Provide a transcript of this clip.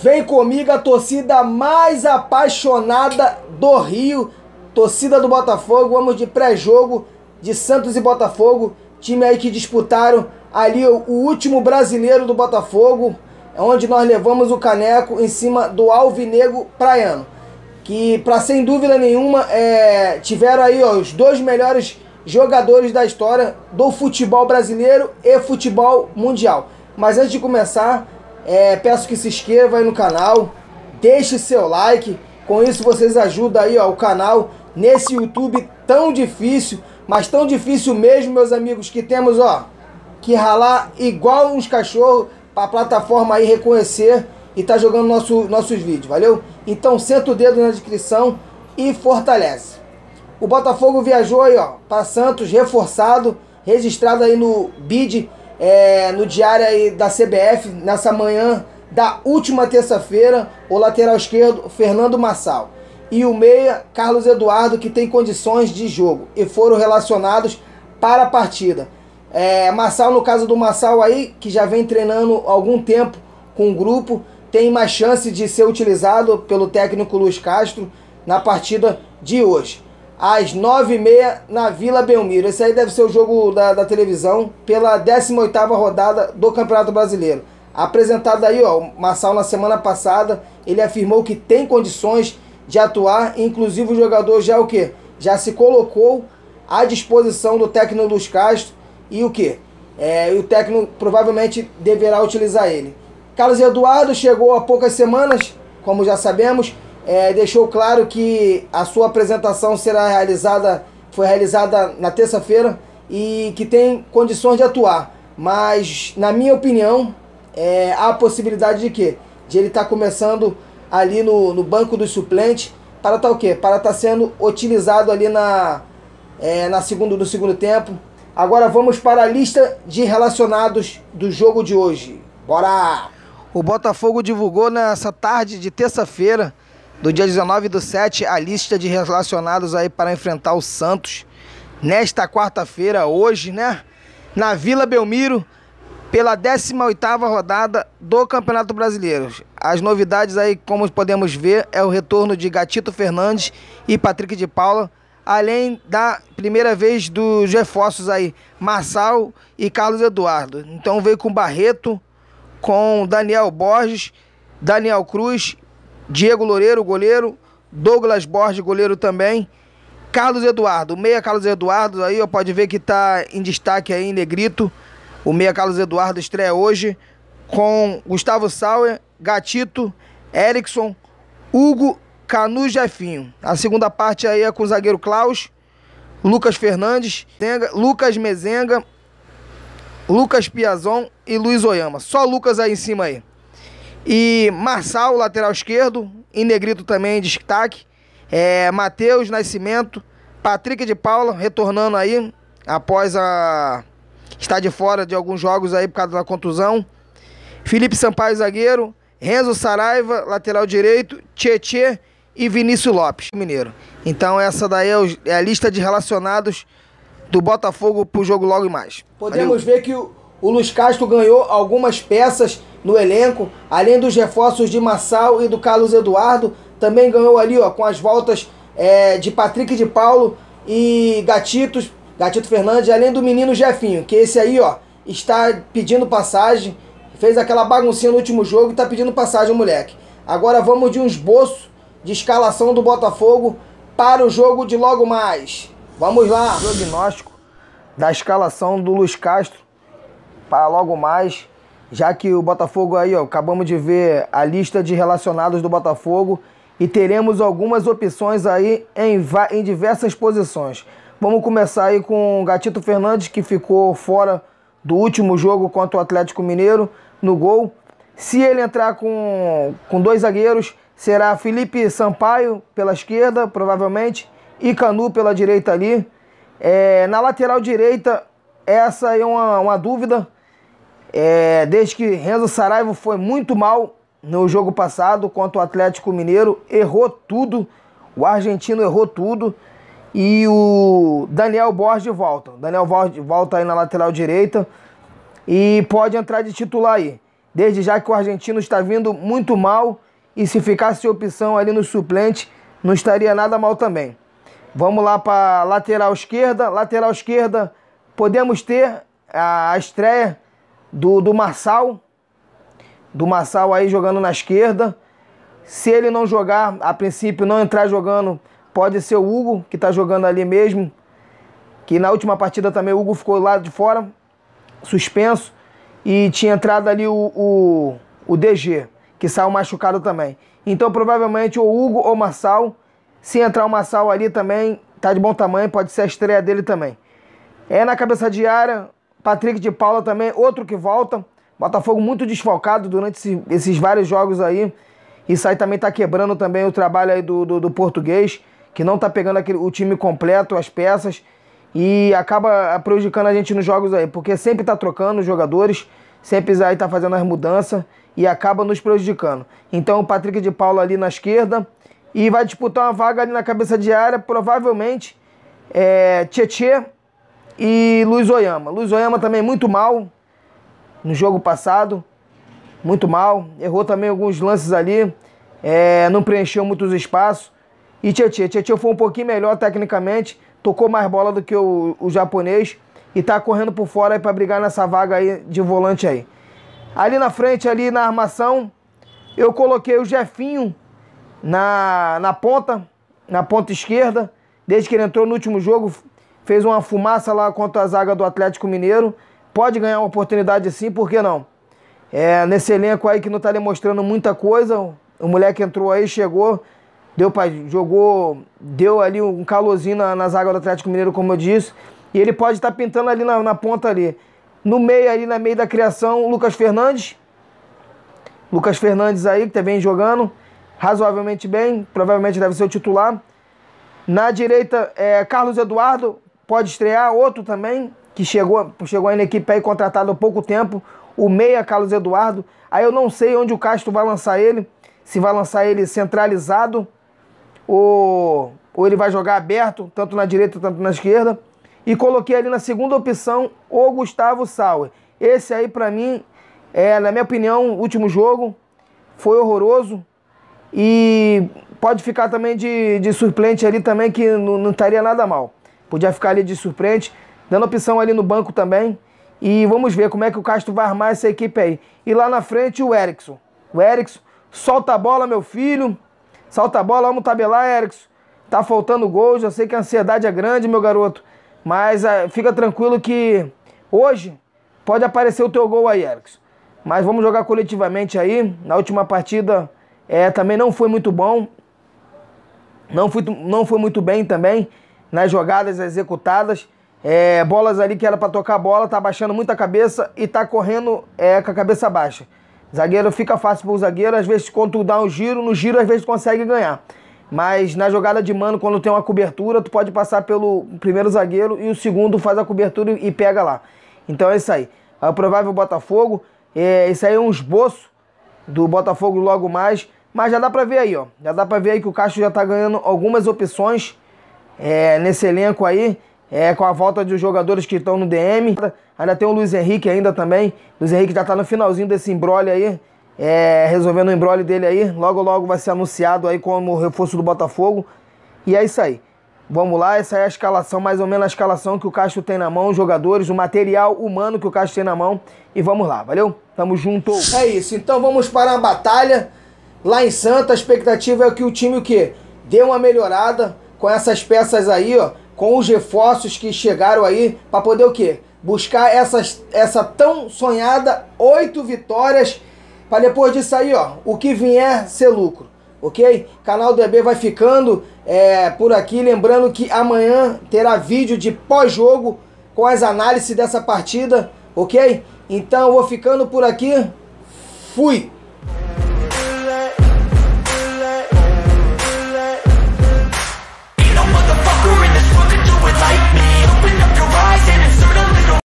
Vem comigo a torcida mais apaixonada do Rio, torcida do Botafogo. Vamos de pré-jogo de Santos e Botafogo, time aí que disputaram ali o último brasileiro do Botafogo, é onde nós levamos o caneco em cima do Alvinegro Praiano, que para sem dúvida nenhuma é, tiveram aí ó, os dois melhores jogadores da história do futebol brasileiro e futebol mundial. Mas antes de começar, é, peço que se inscreva aí no canal, deixe seu like. Com isso vocês ajudam aí ó, o canal nesse YouTube tão difícil, mas tão difícil mesmo, meus amigos, que temos ó, que ralar igual uns cachorros para a plataforma aí reconhecer e tá jogando nosso, nossos vídeos, valeu? Então senta o dedo na descrição e fortalece. O Botafogo viajou aí ó, para Santos reforçado, registrado aí no BID é, no diário da CBF, nessa manhã da última terça-feira, o lateral esquerdo Fernando Massal e o meia Carlos Eduardo, que tem condições de jogo e foram relacionados para a partida. É, Massal, no caso do Massal aí, que já vem treinando algum tempo com o grupo, tem mais chance de ser utilizado pelo técnico Luiz Castro na partida de hoje às 9h30 na Vila Belmiro. Esse aí deve ser o jogo da, da televisão pela 18ª rodada do Campeonato Brasileiro. Apresentado aí, ó, o Marçal na semana passada, ele afirmou que tem condições de atuar, inclusive o jogador já o quê? Já se colocou à disposição do técnico Luiz Castro e o quê? É, o técnico provavelmente deverá utilizar ele. Carlos Eduardo chegou há poucas semanas, como já sabemos, é, deixou claro que a sua apresentação será realizada, foi realizada na terça-feira e que tem condições de atuar. Mas, na minha opinião, é, há a possibilidade de quê? De ele estar tá começando ali no, no banco dos suplentes para estar tá, o quê? Para estar tá sendo utilizado ali na, é, na segundo, no segundo tempo. Agora vamos para a lista de relacionados do jogo de hoje. Bora! O Botafogo divulgou nessa tarde de terça-feira do dia 19 do 7, a lista de relacionados aí para enfrentar o Santos nesta quarta-feira, hoje, né? Na Vila Belmiro, pela 18ª rodada do Campeonato Brasileiro. As novidades aí, como podemos ver, é o retorno de Gatito Fernandes e Patrick de Paula, além da primeira vez dos reforços aí, Marçal e Carlos Eduardo. Então veio com Barreto, com Daniel Borges, Daniel Cruz Diego Loureiro, goleiro. Douglas Borges, goleiro também. Carlos Eduardo, o meia Carlos Eduardo, aí ó, pode ver que está em destaque aí em negrito. O meia Carlos Eduardo estreia hoje com Gustavo Sauer, Gatito, Erickson, Hugo, Canu e Jefinho. A segunda parte aí é com o zagueiro Klaus, Lucas Fernandes, Lucas Mezenga, Lucas Piazon e Luiz Oyama. Só Lucas aí em cima aí. E Marçal, lateral esquerdo, em negrito também, destaque. É, Matheus Nascimento, Patrick de Paula, retornando aí, após a estar de fora de alguns jogos aí por causa da contusão. Felipe Sampaio, zagueiro. Renzo Saraiva, lateral direito. Tietê e Vinícius Lopes, mineiro. Então essa daí é, é a lista de relacionados do Botafogo pro jogo logo mais. Podemos Valeu. ver que o Luiz Castro ganhou algumas peças no elenco, além dos reforços de Massal e do Carlos Eduardo, também ganhou ali ó, com as voltas é, de Patrick de Paulo e Gatitos, Gatito Fernandes, além do menino Jefinho, que esse aí ó, está pedindo passagem, fez aquela baguncinha no último jogo e está pedindo passagem, moleque. Agora vamos de um esboço de escalação do Botafogo para o jogo de logo mais. Vamos lá! Prognóstico da escalação do Luiz Castro para logo mais já que o Botafogo aí, ó, acabamos de ver a lista de relacionados do Botafogo e teremos algumas opções aí em, em diversas posições. Vamos começar aí com o Gatito Fernandes, que ficou fora do último jogo contra o Atlético Mineiro no gol. Se ele entrar com, com dois zagueiros, será Felipe Sampaio pela esquerda, provavelmente, e Canu pela direita ali. É, na lateral direita, essa é uma, uma dúvida é, desde que Renzo Saraiva foi muito mal no jogo passado contra o Atlético Mineiro, errou tudo, o argentino errou tudo e o Daniel Borges volta. Daniel Borges volta aí na lateral direita e pode entrar de titular aí. Desde já que o argentino está vindo muito mal e se ficasse opção ali no suplente, não estaria nada mal também. Vamos lá para lateral esquerda. Lateral esquerda, podemos ter a estreia do, do Marçal, do Marçal aí jogando na esquerda. Se ele não jogar, a princípio não entrar jogando, pode ser o Hugo, que está jogando ali mesmo. Que na última partida também o Hugo ficou lá de fora, suspenso. E tinha entrado ali o, o, o DG, que saiu machucado também. Então provavelmente o Hugo ou o Marçal, se entrar o Marçal ali também, tá de bom tamanho, pode ser a estreia dele também. É na cabeça de área, Patrick de Paula também, outro que volta. Botafogo muito desfalcado durante esses vários jogos aí. Isso aí também está quebrando também o trabalho aí do, do, do português, que não está pegando aquele, o time completo, as peças, e acaba prejudicando a gente nos jogos aí, porque sempre está trocando os jogadores, sempre aí está fazendo as mudanças e acaba nos prejudicando. Então o Patrick de Paula ali na esquerda e vai disputar uma vaga ali na cabeça de área, provavelmente é, Tietê e Luiz Oyama. Luiz Oyama também muito mal no jogo passado. Muito mal. Errou também alguns lances ali. É, não preencheu muitos espaços. E Tietchan. Tietchan foi um pouquinho melhor tecnicamente. Tocou mais bola do que o, o japonês. E tá correndo por fora para brigar nessa vaga aí de volante aí. Ali na frente, ali na armação, eu coloquei o Jefinho na, na ponta, na ponta esquerda. Desde que ele entrou no último jogo, fez uma fumaça lá contra a zaga do Atlético Mineiro. Pode ganhar uma oportunidade sim, por que não? É, nesse elenco aí que não está demonstrando muita coisa, o moleque entrou aí, chegou, deu pra, jogou, deu ali um calorzinho na, na zaga do Atlético Mineiro, como eu disse, e ele pode estar tá pintando ali na, na, ponta ali. No meio ali, na meio da criação, o Lucas Fernandes. Lucas Fernandes aí, que tá jogando, razoavelmente bem, provavelmente deve ser o titular. Na direita, é, Carlos Eduardo, pode estrear. Outro também, que chegou, chegou aí na equipe aí contratado há pouco tempo, o meia Carlos Eduardo. Aí eu não sei onde o Castro vai lançar ele, se vai lançar ele centralizado ou, ou ele vai jogar aberto, tanto na direita tanto na esquerda. E coloquei ali na segunda opção o Gustavo Sauer. Esse aí, para mim, é, na minha opinião, o último jogo foi horroroso. E pode ficar também de, de suplente ali também, que não, não estaria nada mal. Podia ficar ali de surpreende, dando opção ali no banco também. E vamos ver como é que o Castro vai armar essa equipe aí. E lá na frente o Erickson. O Erickson solta a bola, meu filho. Solta a bola, vamos tabelar, Erickson. Tá faltando gols, eu sei que a ansiedade é grande, meu garoto. Mas uh, fica tranquilo que hoje pode aparecer o teu gol aí, Erickson. Mas vamos jogar coletivamente aí. Na última partida é, também não foi muito bom. Não foi, não foi muito bem também nas jogadas executadas. É, bolas ali que era para tocar a bola, tá baixando muito a cabeça e tá correndo é, com a cabeça baixa. Zagueiro fica fácil pro zagueiro, às vezes quando dá um giro, no giro às vezes consegue ganhar. Mas na jogada de mano, quando tem uma cobertura, tu pode passar pelo primeiro zagueiro e o segundo faz a cobertura e pega lá. Então é isso aí. É o provável Botafogo. É, isso aí é um esboço do Botafogo logo mais. Mas já dá pra ver aí, ó. Já dá pra ver aí que o Castro já tá ganhando algumas opções é, nesse elenco aí, é, com a volta dos jogadores que estão no DM. Ainda tem o Luiz Henrique ainda também. Luiz Henrique já está no finalzinho desse embrolho aí, é, resolvendo o embrolho dele aí. Logo, logo vai ser anunciado aí como reforço do Botafogo. E é isso aí. Vamos lá, essa é a escalação, mais ou menos a escalação que o Castro tem na mão, os jogadores, o material humano que o Castro tem na mão. E vamos lá, valeu? Tamo junto. É isso, então vamos para a batalha. Lá em Santa, a expectativa é que o time o quê? Dê uma melhorada com essas peças aí, ó, com os reforços que chegaram aí, para poder o quê? Buscar essas, essa tão sonhada oito vitórias, para depois disso aí, ó, o que vier ser lucro, ok? Canal do EB vai ficando é, por aqui, lembrando que amanhã terá vídeo de pós-jogo com as análises dessa partida, ok? Então eu vou ficando por aqui, fui!